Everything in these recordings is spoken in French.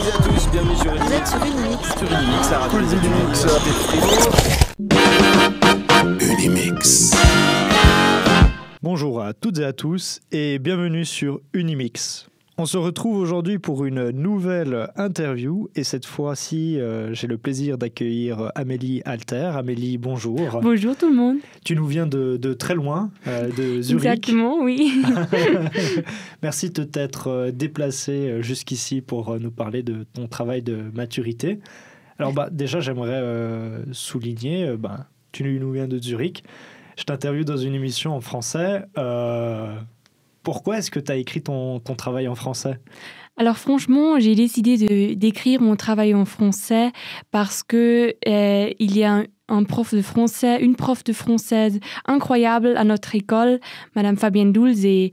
amis à tous, bienvenue sur Unimix. Vous êtes sur Unimix. Sur Unimix, la radio Unimix, des frigos. Unimix. Bonjour à toutes et à tous et bienvenue sur Unimix. On se retrouve aujourd'hui pour une nouvelle interview et cette fois-ci, euh, j'ai le plaisir d'accueillir Amélie Alter. Amélie, bonjour. Bonjour tout le monde. Tu nous viens de, très loin, euh, de Zurich. Exactement, oui. Merci de t'être euh, déplacée jusqu'ici pour nous parler de ton travail de maturité. Alors bah, déjà, j'aimerais souligner, bah, tu nous viens de Zurich. Je t'interviewe dans une émission en français pourquoi est-ce que tu as écrit ton, travail en français alors franchement, j'ai décidé de d'écrire mon travail en français parce que euh, il y a un, prof de français, une prof de française incroyable à notre école, Madame Fabienne Doulz, et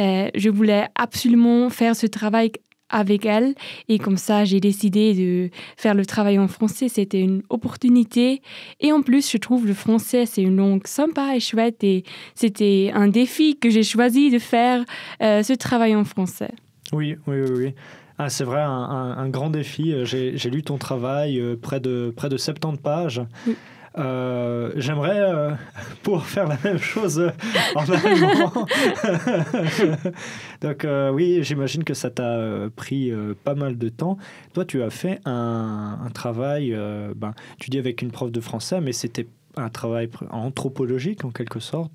euh, je voulais absolument faire ce travail avec elle. Et comme ça, j'ai décidé de faire le travail en français. C'était une opportunité. Et en plus, je trouve le français, c'est une langue sympa et chouette. Et c'était un défi que j'ai choisi de faire euh, ce travail en français. Oui, oui, oui. Ah, c'est vrai, un, grand défi. Euh, j'ai lu ton travail, euh, près, de, près de 70 pages. Euh, j'aimerais pour euh, pouvoir faire la même chose euh, en allemand. Donc oui, j'imagine que ça t'a pris pas mal de temps. Toi, tu as fait un, travail, ben, tu dis avec une prof de français, mais c'était un travail anthropologique en quelque sorte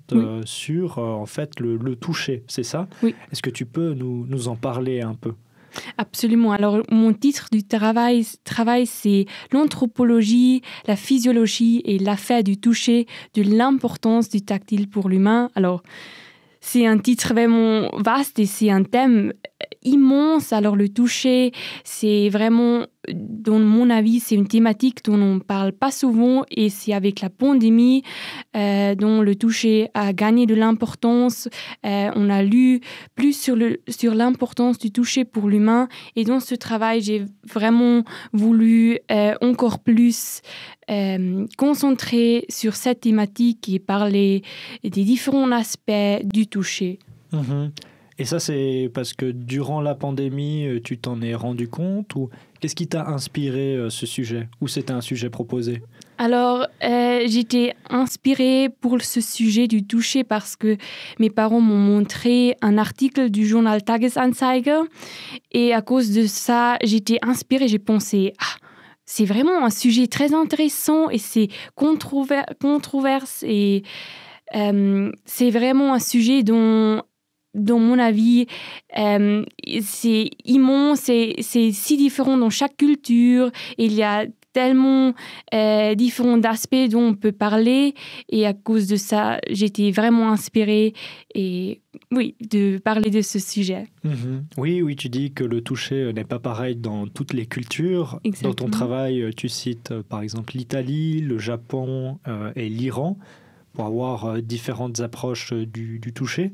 sur en fait le, toucher, c'est ça Est-ce que tu peux nous en parler un peu Absolument. Alors, mon titre du travail, travail c'est L'anthropologie, la physiologie et l'affaire du toucher, de l'importance du tactile pour l'humain. Alors, c'est un titre vraiment vaste et c'est un thème immense. Alors le toucher, c'est vraiment, dans mon avis, c'est une thématique dont on ne parle pas souvent et c'est avec la pandémie euh, dont le toucher a gagné de l'importance. Euh, on a lu plus sur, le, sur l'importance du toucher pour l'humain et dans ce travail, j'ai vraiment voulu euh, encore plus concentrer sur cette thématique et parler des différents aspects du toucher. Mm-hmm. Et ça, c'est parce que durant la pandémie, euh, tu t'en es rendu compte ou qu'est-ce qui t'a inspiré euh, ce sujet Ou c'était un sujet proposé Alors, euh, j'étais inspirée pour ce sujet du toucher parce que mes parents m'ont montré un article du journal Tagesanzeiger et à cause de ça, j'étais inspirée, j'ai pensé ah, c'est vraiment un sujet très intéressant et c'est controverse et c'est vraiment un sujet dont dans mon avis, euh, c'est immense, c'est si différent dans chaque culture. Il y a tellement euh, différents aspects dont on peut parler. Et à cause de ça, j'étais vraiment inspirée et oui, de parler de ce sujet. Mhm. Oui, oui, tu dis que le toucher euh, n'est pas pareil dans toutes les cultures. Dans ton travail, tu cites par exemple l'Italie, le Japon et l'Iran pour avoir différentes approches du toucher.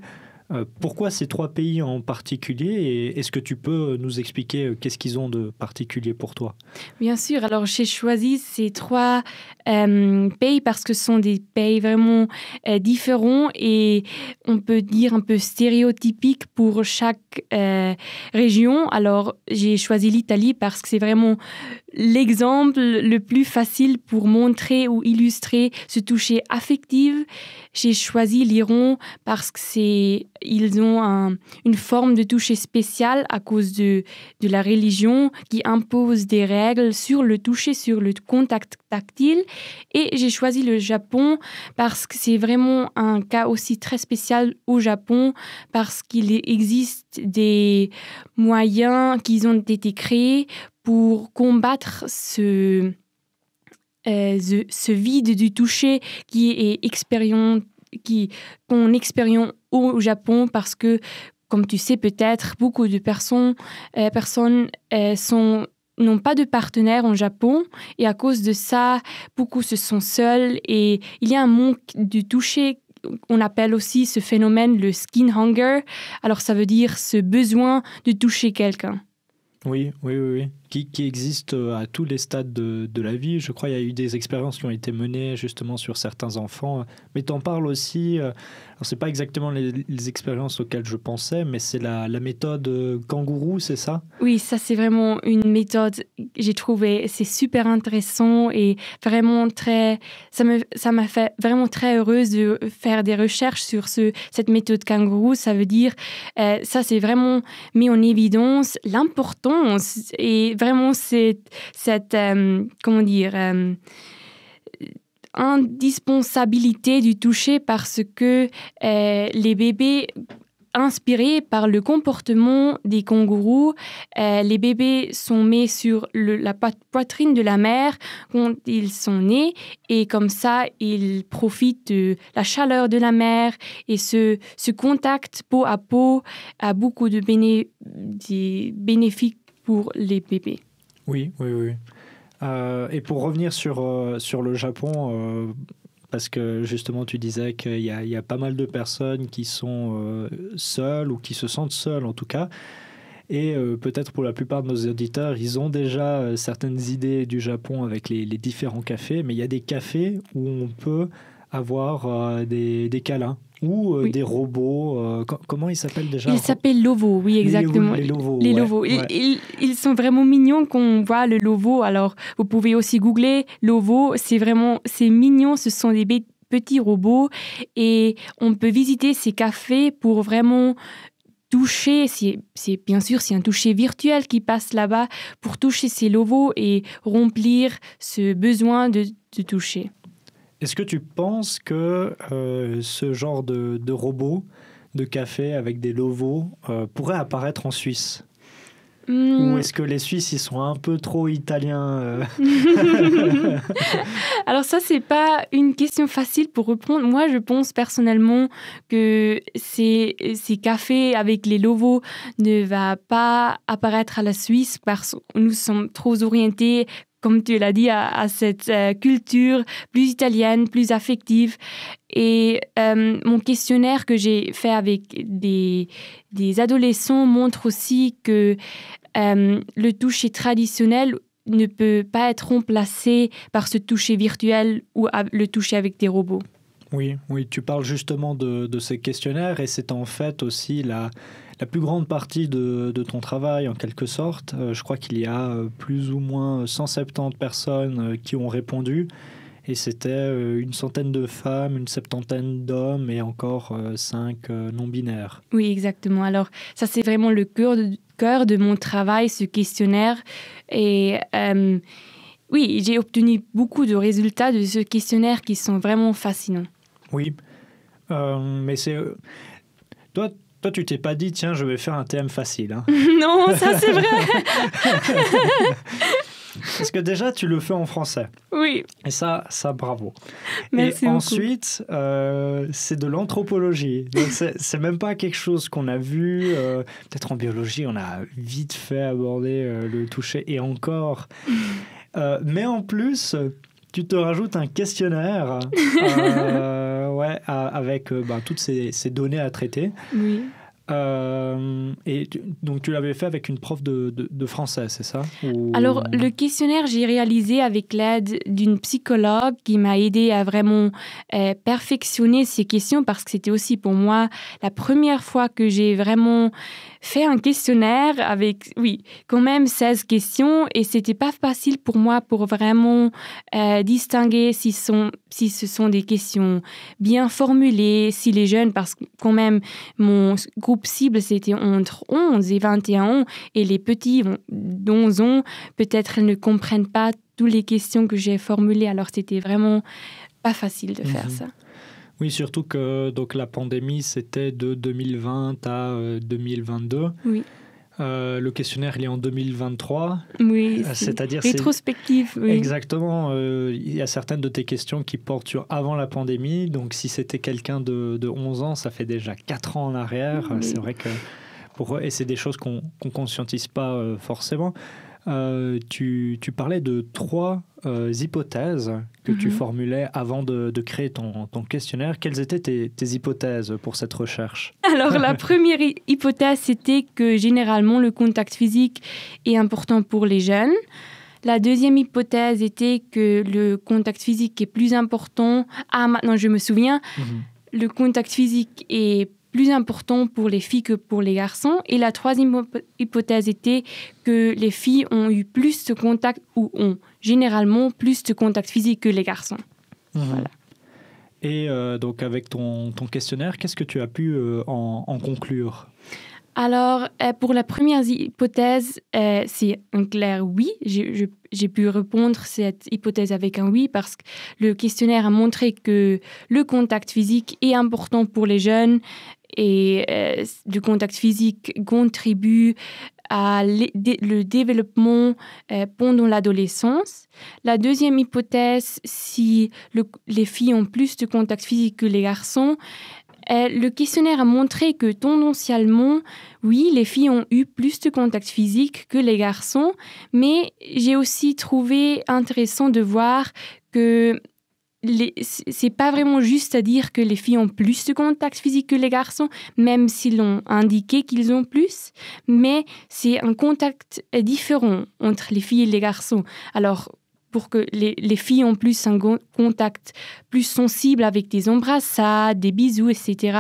Euh, pourquoi ces trois pays en particulier et est-ce que tu peux nous expliquer euh, qu'est-ce qu'ils ont de particulier pour toi Bien sûr, alors j'ai choisi ces trois euh, pays parce que ce sont des pays vraiment différents et on peut dire un peu stéréotypiques pour chaque région. Alors j'ai choisi l'Italie parce que c'est vraiment l'exemple le plus facile pour montrer ou illustrer ce toucher affectif, j'ai choisi l'Iran parce que c'est ils ont une forme de toucher spéciale à cause de, de la religion qui impose des règles sur le toucher, sur le contact tactile. Et j'ai choisi le Japon parce que c'est vraiment un cas aussi très spécial au Japon parce qu'il existe des moyens qui ont été créés pour combattre ce, euh, ce, vide du toucher qui est qui qu'on expérimente au Japon parce que, comme tu sais peut-être, beaucoup de personnes, euh, personnes euh, sont n'ont pas de partenaire en Japon et à cause de ça, beaucoup se sont seuls et il y a un manque du toucher. On appelle aussi ce phénomène le skin hunger. Alors ça veut dire ce besoin de toucher quelqu'un. Oui, oui, oui, Qui, qui, existe euh, à tous les stades de, de, la vie. Je crois qu'il y a eu des expériences qui ont été menées justement sur certains enfants. Mais tu en parles aussi euh, alors, c'est pas exactement les, expériences auxquelles je pensais, mais c'est la, méthode euh, kangourou, c'est ça Oui, ça, c'est vraiment une méthode j'ai trouvé, C'est super intéressant et vraiment très. Ça m'a ça fait vraiment très heureuse de faire des recherches sur ce, cette méthode kangourou. Ça veut dire, euh, ça, c'est vraiment mis en évidence l'importance et vraiment cette. cette euh, comment dire indispensabilité du toucher parce que euh, les bébés inspirés par le comportement des kangourous. Euh, les bébés sont mis sur la poitrine de la mère quand ils sont nés et comme ça, ils profitent de la chaleur de la mère et ce, ce contact peau à peau a beaucoup de, bénéfices pour les bébés. Oui, oui, oui. Euh, et pour revenir sur, euh, le Japon, euh, parce que justement tu disais qu'il y, a pas mal de personnes qui sont seules ou qui se sentent seules en tout cas. Et peut-être pour la plupart de nos auditeurs, ils ont déjà certaines idées du Japon avec les, différents cafés, mais il y a des cafés où on peut avoir des, des, câlins, ou euh, des robots. Euh, comment ils s'appellent déjà Ils s'appellent Lovo, oui, exactement. Les, Lovo. Les Lovo. ils, sont vraiment mignons qu'on voit le Lovo. Alors, vous pouvez aussi googler Lovo. C'est vraiment, c'est mignon. Ce sont des petits robots et on peut visiter ces cafés pour vraiment toucher, c'est bien sûr c'est un toucher virtuel qui passe là-bas pour toucher ces Lovo et remplir ce besoin de toucher. Est-ce que tu penses que euh, ce genre de, robot de café avec des lovos euh, pourrait apparaître en Suisse Ou hmm. est-ce que les Suisses, ils sont un peu trop italiens euh? Alors ça, c'est pas une question facile pour répondre. Moi, je pense personnellement que ces, ces cafés avec les lovos ne va pas apparaître à la Suisse parce que nous sommes trop orientés comme tu l'as dit, à, cette euh, culture plus italienne, plus affective. Et euh, mon questionnaire que j'ai fait avec des, adolescents montre aussi que euh, le toucher traditionnel ne peut pas être remplacé par ce toucher virtuel ou le toucher avec des robots. Oui, oui, tu parles justement de, de ces questionnaires et c'est en fait aussi la, la plus grande partie de, ton travail, en quelque sorte. Euh, je crois qu'il y a euh, plus ou moins 170 personnes euh, qui ont répondu. Et c'était une centaine de femmes, une septantaine d'hommes et encore cinq non-binaires. Oui, exactement. Alors, ça, c'est vraiment le cœur de, cœur de mon travail, ce questionnaire. Et. oui, j'ai obtenu beaucoup de résultats de ce questionnaire qui sont vraiment fascinants. Oui, mais c'est... Toi, toi, tu t'es pas dit, tiens, je vais faire un thème facile. Hein. non, ça c'est vrai. Parce que déjà, tu le fais en français. Oui. Et ça, ça, bravo. Merci ensuite, euh, c'est de l'anthropologie. c'est même pas quelque chose qu'on a vu. Euh, peut-être en biologie, on a vite fait aborder euh, le toucher et encore. mais en plus, tu te rajoutes un questionnaire avec euh, bah, toutes ces, données à traiter. Oui. Euh, et donc tu l'avais fait avec une prof de, français, c'est ça Alors le questionnaire, j'ai réalisé avec l'aide d'une psychologue qui m'a aidé à vraiment euh, perfectionner ces questions parce que c'était aussi pour moi la première fois que j'ai vraiment fait un questionnaire avec, oui, quand même 16 questions et c'était pas facile pour moi pour vraiment euh, distinguer si, ce sont des questions bien formulées, si les jeunes, parce que quand même mon groupe cible c'était entre 11 et 21 ans et les petits d'11 ans peut-être ne comprennent pas toutes les questions que j'ai formulées, alors c'était vraiment pas facile de faire mhm. ça. Oui, surtout que donc, la pandémie, c'était de 2020 à 2022. Euh, euh, le questionnaire, il est en 2023. Oui, euh, c'est-à-dire rétrospectif. Oui. Exactement. il y a certaines de tes questions qui portent sur avant la pandémie. Donc, si c'était quelqu'un de, de, 11 ans, ça fait déjà 4 ans en arrière. C'est vrai que pour et c'est des choses qu'on ne conscientise pas forcément. Euh, tu, parlais de trois euh, hypothèses que tu mhm. formulais avant de, créer ton, questionnaire. Quelles étaient tes, hypothèses pour cette recherche Alors la première hypothèse, c'était que généralement le contact physique est important pour les jeunes. La deuxième hypothèse était que le contact physique est plus important. Ah, maintenant je me souviens. Mhm. le contact physique est plus important pour les filles que pour les garçons. Et la troisième hypothèse était que les filles ont eu plus de contact ou ont généralement plus de contact physique que les garçons. Mhm. Voilà. Et euh, donc avec ton, ton questionnaire, qu'est-ce que tu as pu euh, en, conclure alors, euh, pour la première hypothèse, c'est un clair oui. J'ai pu répondre cette hypothèse avec un oui parce que le questionnaire a montré que le contact physique est important pour les jeunes et euh, du contact physique contribue à le développement euh, pendant l'adolescence. La deuxième hypothèse, si les filles ont plus de contact physique que les garçons, euh, le questionnaire a montré que tendanciellement, oui, les filles ont eu plus de contact physique que les garçons, mais j'ai aussi trouvé intéressant de voir que c'est pas vraiment juste à dire que les filles ont plus de contact physique que les garçons, même s'ils l'ont indiqué qu'ils ont plus, mais c'est un contact euh, différent entre les filles et les garçons. Alors, pour que les, les, filles en plus un contact plus sensible avec des embrassades, des bisous, etc.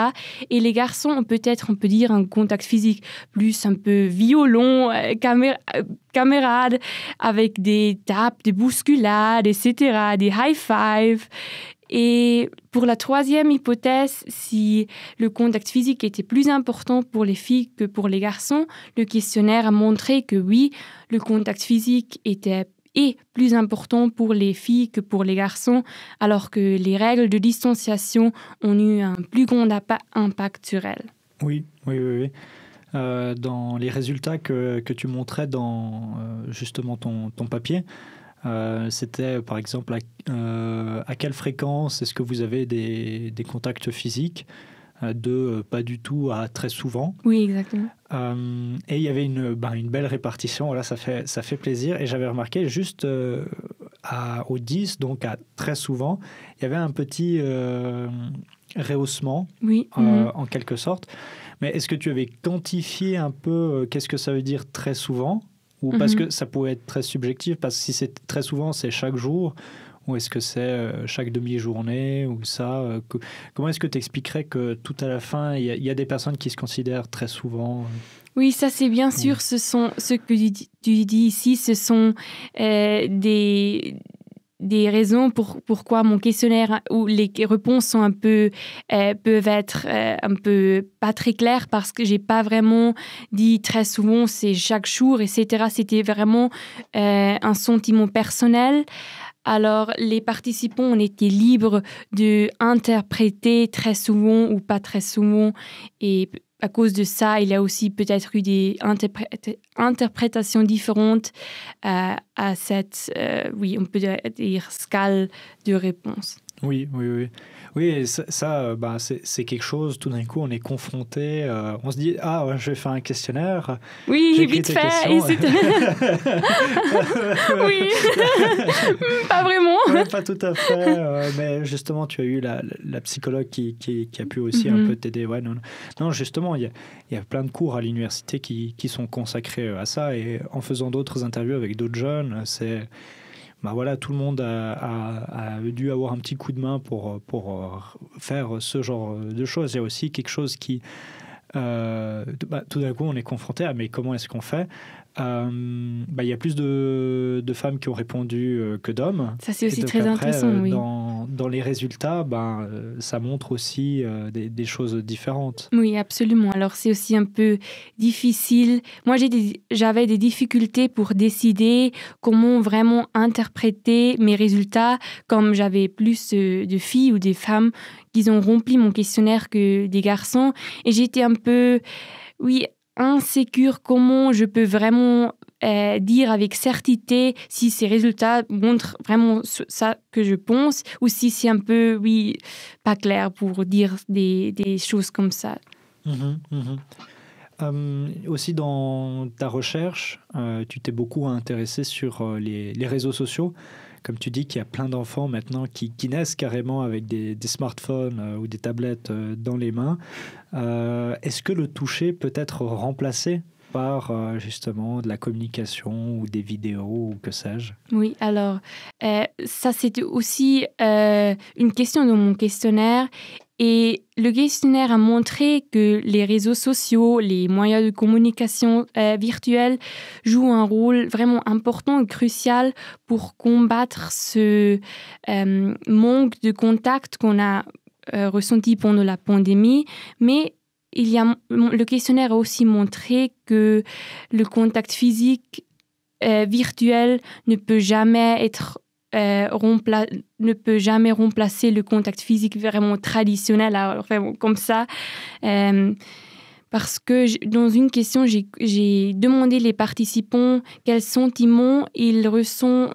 Et les garçons ont peut-être, on peut dire, un contact physique plus un peu violent, camé euh, camérade, euh, avec des tapes, des bousculades, etc., des high-fives. Et pour la troisième hypothèse, si le contact physique était plus important pour les filles que pour les garçons, le questionnaire a montré que oui, le contact physique était est plus important pour les filles que pour les garçons, alors que les règles de distanciation ont eu un plus grand impact sur elles. Oui, oui, oui. Euh, dans les résultats que, que tu montrais dans euh, justement ton, ton papier, euh, c'était par exemple à, à quelle fréquence est-ce que vous avez des, des contacts physiques euh, de euh, pas du tout à très souvent. Oui, exactement. Euh, et il y avait une, bah, belle répartition, voilà, ça fait, ça fait plaisir. Et j'avais remarqué juste à, au 10, donc à très souvent, il y avait un petit rehaussement, oui. Mhm. en quelque sorte. Mais est-ce que tu avais quantifié un peu qu'est-ce que ça veut dire très souvent ou parce mhm. que ça pouvait être très subjectif, parce que si c'est très souvent, c'est chaque jour, est-ce que c'est euh, chaque demi-journée ou ça euh, Comment est-ce que tu expliquerais que tout à la fin, il y, a des personnes qui se considèrent très souvent euh? oui, ça c'est bien sûr. Ce sont ce que tu dis ici, ce sont des des raisons pour pourquoi mon questionnaire hein, ou les réponses sont un peu peuvent être un peu pas très claires parce que j'ai pas vraiment dit très souvent c'est chaque jour etc c'était vraiment un sentiment personnel alors, les participants, ont été libres d'interpréter très souvent ou pas très souvent. Et à cause de ça, il y a aussi peut-être eu des interprétations différentes euh, à cette, euh, oui, on peut dire, scale de réponse. Oui, oui, oui. Oui, ça, ça euh, bah, c'est quelque chose, tout d'un coup, on est confronté, euh, on se dit, ah, je vais faire un questionnaire. Oui, vite fait, Oui, pas vraiment. pas tout à fait, mais justement, tu as eu la, psychologue qui, a pu aussi un mm-hmm. peu t'aider. Ouais, non, non, justement, il y a, plein de cours à l'université qui, qui sont consacrés à ça, et en faisant d'autres interviews avec d'autres jeunes, c'est bah voilà, tout le monde a, dû avoir un petit coup de main pour, pour euh, faire ce genre de choses. Il y a aussi quelque chose qui... Euh, bah, tout d'un coup, on est confronté à mais comment est-ce qu'on fait euh, bah, il y a plus de, femmes qui ont répondu euh, que d'hommes. Ça, c'est aussi très intéressant. Euh, oui. Dans, les résultats, bah, ça montre aussi des, choses différentes. Oui, absolument. Alors, c'est aussi un peu difficile. Moi, j'avais des, des difficultés pour décider comment vraiment interpréter mes résultats, comme j'avais plus de filles ou des femmes qui ont rempli mon questionnaire que des garçons. Et j'étais un peu, oui, insécure comment je peux vraiment euh, dire avec certitude si ces résultats montrent vraiment ça que je pense ou si c'est un peu, oui, pas clair pour dire des, choses comme ça. Mmh mmh euh, aussi dans ta recherche, euh, tu t'es beaucoup intéressé sur les réseaux sociaux comme tu dis, qu'il y a plein d'enfants maintenant qui, naissent carrément avec des, smartphones euh, ou des tablettes euh, dans les mains. Euh, est-ce que le toucher peut être remplacé par euh, justement de la communication ou des vidéos ou que sais-je Oui, alors euh, ça c'était aussi euh, une question dans mon questionnaire et le questionnaire a montré que les réseaux sociaux, les moyens de communication virtuels jouent un rôle vraiment important et crucial pour combattre ce manque de contact qu'on a ressenti pendant la pandémie, mais il y a, le questionnaire a aussi montré que le contact physique euh, virtuel ne peut jamais être euh, ne peut jamais remplacer le contact physique vraiment traditionnel, comme ça. Euh, parce que dans une question, j'ai demandé les participants quels sentiments ils ressentent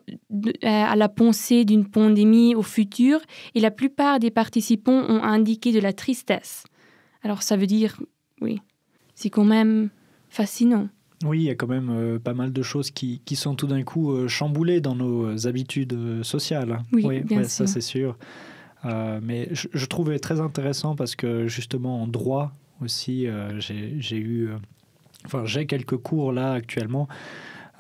à la pensée d'une pandémie au futur, et la plupart des participants ont indiqué de la tristesse. Alors ça veut dire, oui, c'est quand même fascinant. Oui, il y a quand même euh, pas mal de choses qui, sont tout d'un coup euh, chamboulées dans nos euh, habitudes sociales. Oui, bien sûr. ça c'est sûr. mais je, je, trouvais très intéressant parce que justement en droit aussi, j'ai eu, enfin j'ai quelques cours là actuellement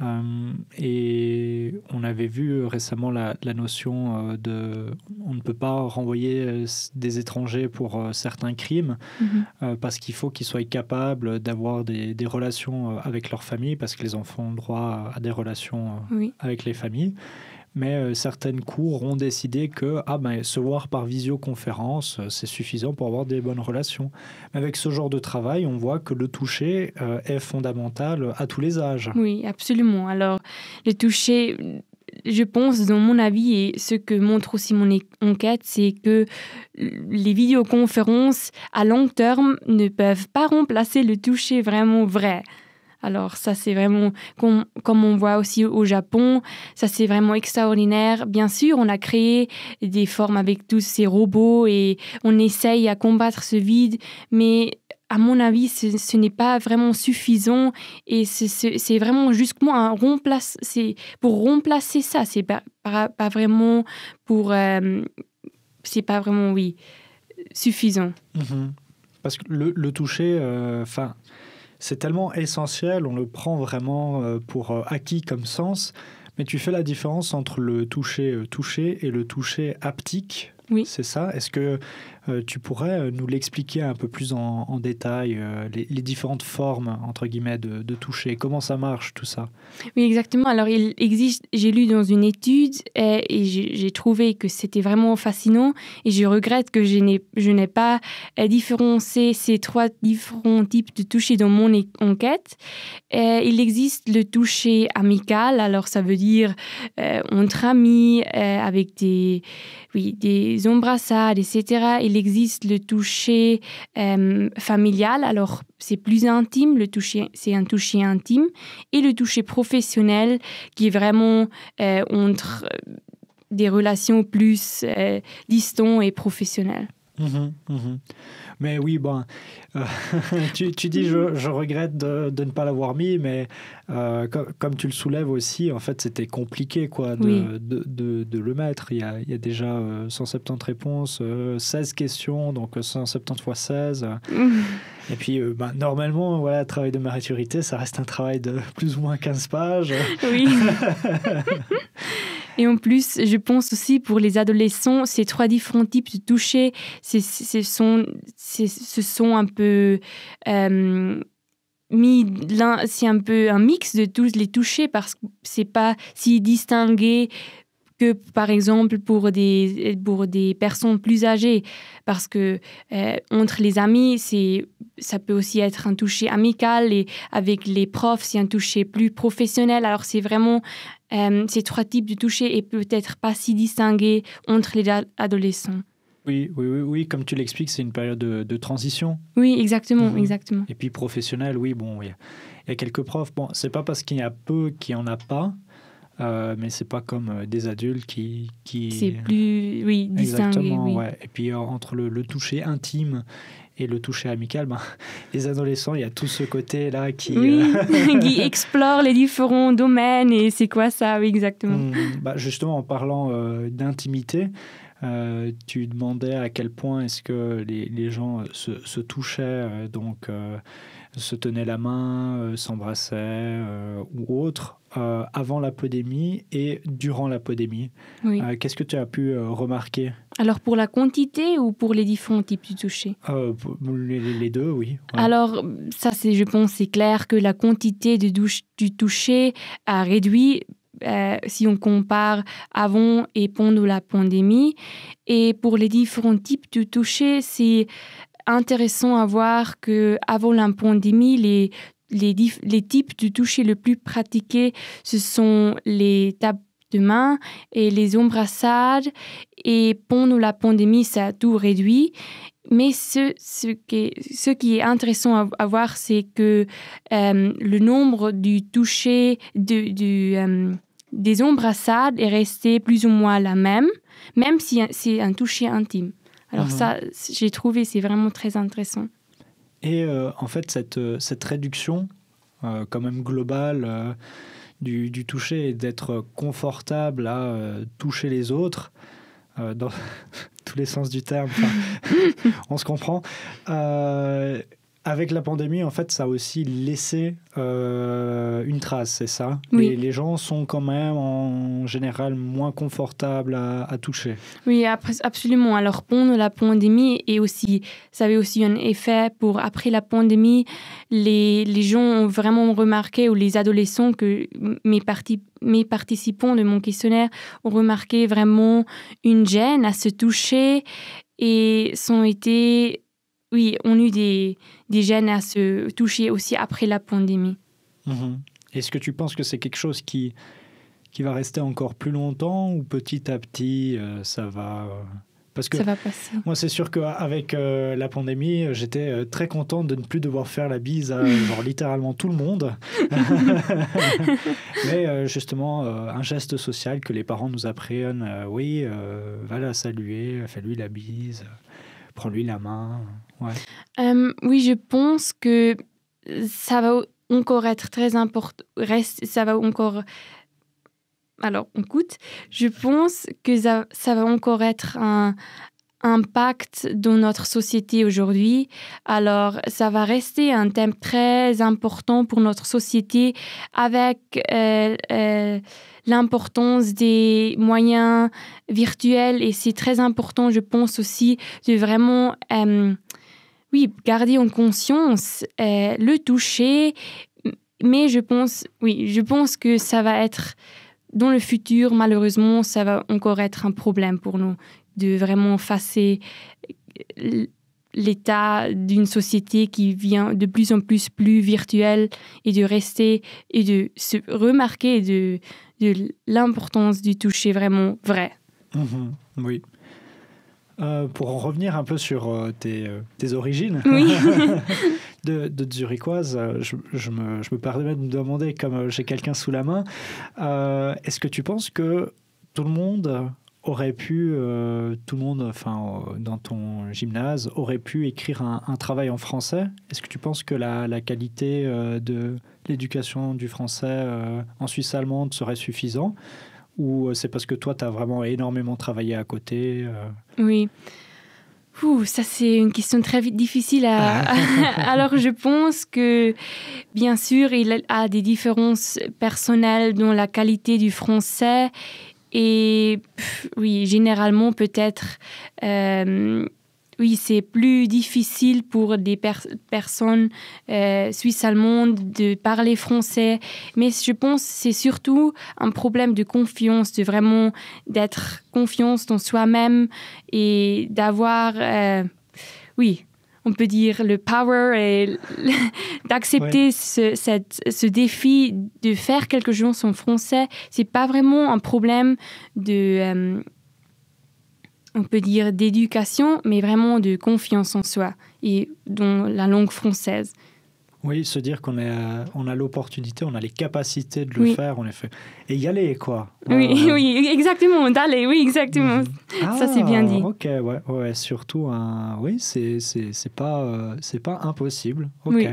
euh, et on avait vu récemment la, notion euh, de on ne peut pas renvoyer euh, des étrangers pour certains crimes mhm. parce qu'il faut qu'ils soient capables d'avoir des, relations avec leur famille parce que les enfants ont droit à des relations avec les familles mais euh, certaines cours ont décidé que ah ben, se voir par visioconférence, euh, c'est suffisant pour avoir des bonnes relations. Avec ce genre de travail, on voit que le toucher euh, est fondamental à tous les âges. Oui, absolument. Alors, le toucher, je pense, dans mon avis, et ce que montre aussi mon enquête, c'est que les vidéoconférences à long terme ne peuvent pas remplacer le toucher vraiment vrai. Alors ça, c'est vraiment, comme, on voit aussi au Japon, ça c'est vraiment extraordinaire. Bien sûr, on a créé des formes avec tous ces robots et on essaye à combattre ce vide, mais à mon avis, ce, n'est pas vraiment suffisant et c'est vraiment justement un pour remplacer ça, c'est pas, pas, vraiment pour, euh, c'est pas vraiment oui suffisant. Mhm. Parce que le, toucher, euh, enfin c'est tellement essentiel, on le prend vraiment euh, pour euh, acquis comme sens, mais tu fais la différence entre le toucher euh, touché et le toucher haptique. Oui. C'est ça Est-ce que euh, tu pourrais euh, nous l'expliquer un peu plus en, détail, euh, les, différentes formes, entre guillemets, de, toucher Comment ça marche tout ça Oui, exactement. Alors, il existe, j'ai lu dans une étude et j'ai trouvé que c'était vraiment fascinant et je regrette que je n'ai pas différencié ces trois différents types de toucher dans mon enquête. il existe le toucher amical, alors ça veut dire entre amis, avec des, oui, des embrassades, etc. Il il existe le toucher euh, familial, alors c'est plus intime, le toucher, c'est un toucher intime, et le toucher professionnel qui est vraiment euh, entre euh, des relations plus distantes et professionnelles. Mhm, mhm. Mais oui, bon, euh, tu, tu, dis je, je regrette de, de, ne pas l'avoir mis, mais euh, comme tu le soulèves aussi, en fait, c'était compliqué quoi, de, de, de, le mettre. Il y a, il y a déjà 170 euh, réponses, 16 questions, donc 170 fois 16. Et puis, bah, normalement, voilà, travail de maturité, ça reste un travail de plus ou moins 15 pages. Oui. Et en plus, je pense aussi pour les adolescents, ces trois différents types de toucher, ce sont, ce sont un peu euh, mis c'est un peu un mix de tous les touchés parce que c'est pas si distingué que par exemple pour des, pour des personnes plus âgées, parce que euh, entre les amis, c'est, ça peut aussi être un toucher amical et avec les profs, c'est un toucher plus professionnel. Alors c'est vraiment euh, ces trois types de toucher est peut-être pas si distingués entre les adolescents. Oui, oui, oui, oui, comme tu l'expliques, c'est une période de, transition. Oui, exactement, mhm. exactement. Et puis professionnel, oui, bon, il y, a quelques profs. Bon, c'est pas parce qu'il y a peu qu'il n'y en a pas, euh, mais c'est pas comme euh, des adultes qui. qui... C'est plus, oui, distingué. Exactement, ouais. Et puis euh, entre le, le toucher intime et le toucher amical, ben, les adolescents, il y a tout ce côté-là qui, euh, qui explore les différents domaines et c'est quoi ça, oui, exactement. Mm, bah, justement, en parlant euh, d'intimité, euh, tu demandais à quel point est-ce que les, gens se, se, touchaient, donc se tenaient la main, s'embrassaient ou autre. Euh, avant la pandémie et durant la pandémie. Euh, qu'est-ce que tu as pu euh, remarquer Alors pour la quantité ou pour les différents types de toucher les, deux, oui. Alors ça, c'est, je pense, c'est clair que la quantité de douche, du toucher a réduit si on compare avant et pendant la pandémie. Et pour les différents types de toucher, c'est intéressant à voir que avant la pandémie, les les, types de toucher le plus pratiqués, ce sont les tapes de main et les embrassades. Et pendant la pandémie, ça a tout réduit. Mais ce, ce, qui, est, ce qui est intéressant à, voir, c'est que euh, le nombre du toucher, du, euh, des embrassades est resté plus ou moins la même, même si c'est un toucher intime. Alors mmh ça, j'ai trouvé, c'est vraiment très intéressant. Et euh, en fait, cette, euh, cette réduction, euh, quand même globale, du, du, toucher et d'être confortable à toucher les autres, dans tous les sens du terme, on se comprend, avec la pandémie, en fait, ça a aussi laissé euh, une trace, c'est ça oui. les gens sont quand même en général moins confortables à, toucher. Oui, absolument. Alors, pendant la pandémie, et aussi, ça avait aussi un effet pour après la pandémie, les, les gens ont vraiment remarqué, ou les adolescents, que mes, mes participants de mon questionnaire ont remarqué vraiment une gêne à se toucher et sont été oui, on eut des, des gènes à se toucher aussi après la pandémie. Mhm. Est-ce que tu penses que c'est quelque chose qui, va rester encore plus longtemps ou petit à petit euh, ça va euh, parce que ça va passer. moi c'est sûr qu'avec euh, la pandémie j'étais très contente de ne plus devoir faire la bise à littéralement tout le monde mais justement un geste social que les parents nous apprennent oui va la saluer fais-lui la bise prends-lui la main euh, oui, je pense que ça va encore être très important. Reste, ça va encore. Alors, on Je pense que ça, va encore être un, impact dans notre société aujourd'hui. Alors, ça va rester un thème très important pour notre société avec euh, euh, l'importance des moyens virtuels et c'est très important, je pense aussi, de vraiment oui, garder en conscience euh, le toucher, mais je pense, oui, je pense que ça va être dans le futur, malheureusement, ça va encore être un problème pour nous de vraiment effacer euh, l'état d'une société qui vient de plus en plus plus virtuelle et de rester et de se remarquer de, l'importance du toucher vraiment vrai. Mmh oui. Euh, pour en revenir un peu sur euh, euh, tes, origines de, Zurichoise, je, me, permets de me demander, comme j'ai quelqu'un sous la main, est-ce que tu penses que tout le monde aurait pu, tout le monde, enfin, dans ton gymnase, aurait pu écrire un, travail en français Est-ce que tu penses que la, la qualité de l'éducation du français en Suisse allemande serait suffisante ou euh, c'est parce que toi, tu as vraiment énormément travaillé à côté euh Oui. Ouh, ça, c'est une question très difficile. À... Ah. Alors, je pense que, bien sûr, il a des différences personnelles dans la qualité du français. Et oui, généralement, peut-être, euh, oui, c'est plus difficile pour des personnes euh, suisses-allemandes de parler français, mais je pense que c'est surtout un problème de confiance, de vraiment d'être confiance dans soi-même et d'avoir, euh, oui, on peut dire le power d'accepter ce, cette, ce défi de faire quelque chose en français. C'est pas vraiment un problème de... Euh, on peut dire, d'éducation, mais vraiment de confiance en soi, et dans la langue française. Oui, se dire qu'on a, euh, on a l'opportunité, on a les capacités de le faire, en effet. Et y aller, quoi. Oui, euh, oui, exactement, d'aller, oui, exactement. Mhm. ça, c'est bien dit. Ah, ok, ouais, ouais surtout, un... oui, c'est, c'est, c'est pas, euh, c'est pas impossible. Ok.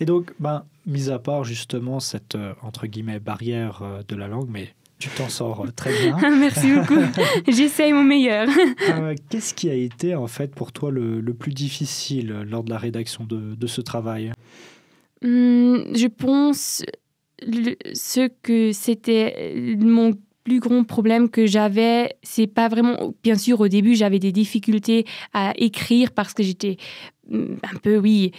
Et donc, ben, mis à part justement cette, entre guillemets, barrière de la langue, mais tu t'en sors euh, très bien. Merci beaucoup. J'essaye mon meilleur. Euh, qu'est-ce qui a été en fait pour toi le, plus difficile euh, lors de la rédaction de, ce travail hmm, Je pense ce que c'était mon plus grand problème que j'avais, c'est pas vraiment. Bien sûr, au début, j'avais des difficultés à écrire parce que j'étais hmm, un peu, oui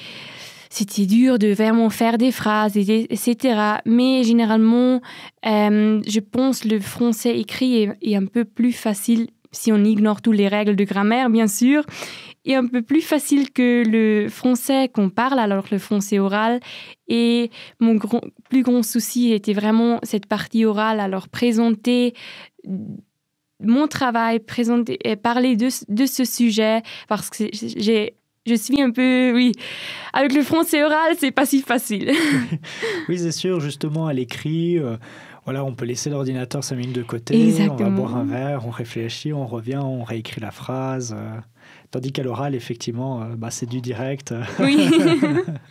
c'était dur de vraiment faire des phrases, etc. Mais généralement, euh, je pense le français écrit est, un peu plus facile si on ignore toutes les règles de grammaire, bien sûr, et un peu plus facile que le français qu'on parle, alors que le français oral. Et mon plus grand souci était vraiment cette partie orale, alors présenter mon travail, présenter, parler de, de ce sujet, parce que j'ai je suis un peu, oui, avec le français oral, c'est pas si facile. oui, c'est sûr, justement, à l'écrit, euh, voilà, on peut laisser l'ordinateur s'amener minutes de côté, on va boire un verre, on réfléchit, on revient, on réécrit la phrase. Euh, tandis qu'à l'oral, effectivement, euh, bah, c'est du direct. oui.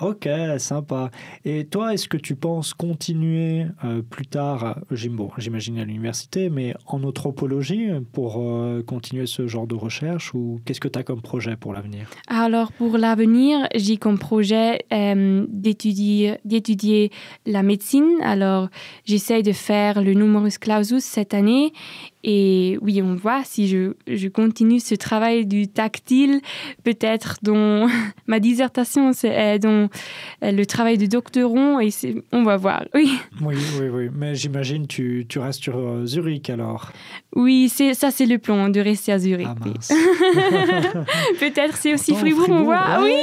Ok, sympa. Et toi, est-ce que tu penses continuer euh, plus tard, bon, j'imagine à l'université, mais en anthropologie pour euh, continuer ce genre de recherche ou qu'est-ce que tu as comme projet pour l'avenir Alors, pour l'avenir, j'ai comme projet euh, d'étudier, d'étudier la médecine. Alors, j'essaie de faire le numerus clausus cette année et oui, on voit si je, je continue ce travail du tactile, peut-être dans ma dissertation, c'est euh, dans euh, le travail de doctoron, et on va voir, oui. Oui, oui, oui. Mais j'imagine tu, tu restes sur euh, Zurich alors. Oui, c'est ça c'est le plan, de rester à Zurich. Ah, peut-être c'est aussi Fribourg, on voit. oui,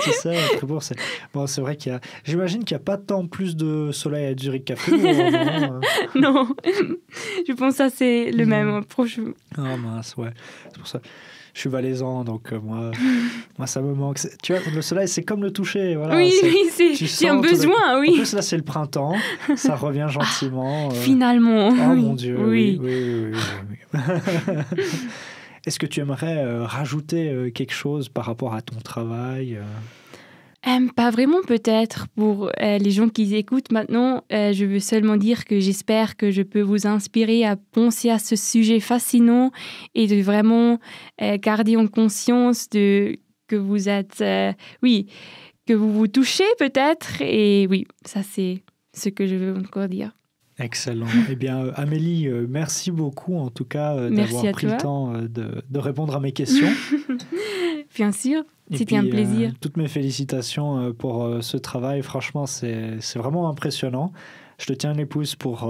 tu Fribourg, c'est bon, c'est vrai qu'il y a. J'imagine qu'il n'y a pas tant plus de soleil à Zurich qu'à Fribourg. Hein. non, je pense à ça c'est le mhm. même proche. Hein, ah, mince, ouais. C'est pour ça. Je suis valaisan, donc euh, moi, moi, ça me manque. Tu vois, le soleil, c'est comme le toucher. oui, oui, c'est un besoin, oui. En plus, là, c'est le printemps, ça revient ah, gentiment. Euh. Finalement. Oh mon Dieu, oui. oui, Est-ce que tu aimerais euh, rajouter quelque chose par rapport à ton travail pas vraiment peut-être pour euh, les gens qui écoutent maintenant. Euh, je veux seulement dire que j'espère que je peux vous inspirer à penser à ce sujet fascinant et de vraiment euh, garder en conscience de, que vous êtes, oui, que vous vous touchez peut-être. Et oui, ça c'est ce que je veux encore dire. Excellent. eh bien, Amélie, merci beaucoup en tout cas d'avoir pris le temps de, de répondre à mes questions. Bien sûr, c'était un euh, plaisir. toutes mes félicitations euh, pour euh, ce travail. Franchement, c'est vraiment impressionnant. Je te tiens les pouces pour,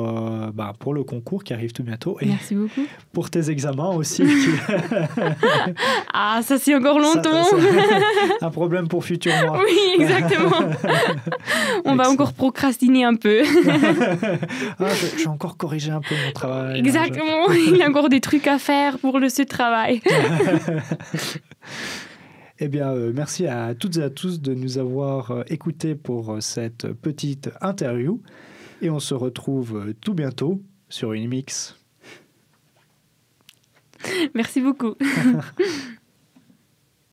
bah, pour le concours qui arrive tout bientôt. Et Merci beaucoup. Pour tes examens aussi. ah, ça, c'est encore longtemps. un problème pour futur mois. Oui, exactement. On va encore procrastiner un peu. ah, J'ai encore corrigé un peu mon travail. Exactement. Il y a encore des trucs à faire pour le, ce travail. Eh bien, euh, merci à toutes et à tous de nous avoir euh, écoutés pour euh, cette petite interview. Et on se retrouve tout bientôt sur mix. Merci beaucoup.